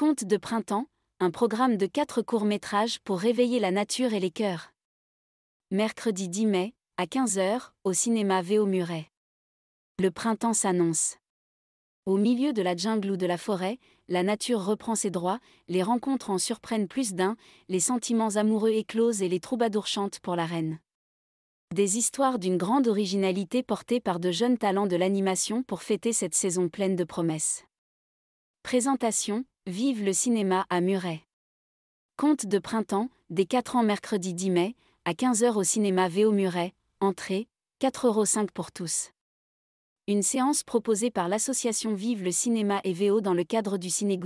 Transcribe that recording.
Contes de printemps, un programme de quatre courts-métrages pour réveiller la nature et les cœurs. Mercredi 10 mai, à 15h, au cinéma Véo Muret. Le printemps s'annonce. Au milieu de la jungle ou de la forêt, la nature reprend ses droits, les rencontres en surprennent plus d'un, les sentiments amoureux éclosent et les troubadours chantent pour la reine. Des histoires d'une grande originalité portées par de jeunes talents de l'animation pour fêter cette saison pleine de promesses. Présentation Vive le cinéma à Muret. Conte de printemps, des 4 ans mercredi 10 mai, à 15h au cinéma Véo Muret, entrée, 4,5€ pour tous. Une séance proposée par l'association Vive le cinéma et Véo dans le cadre du Ciné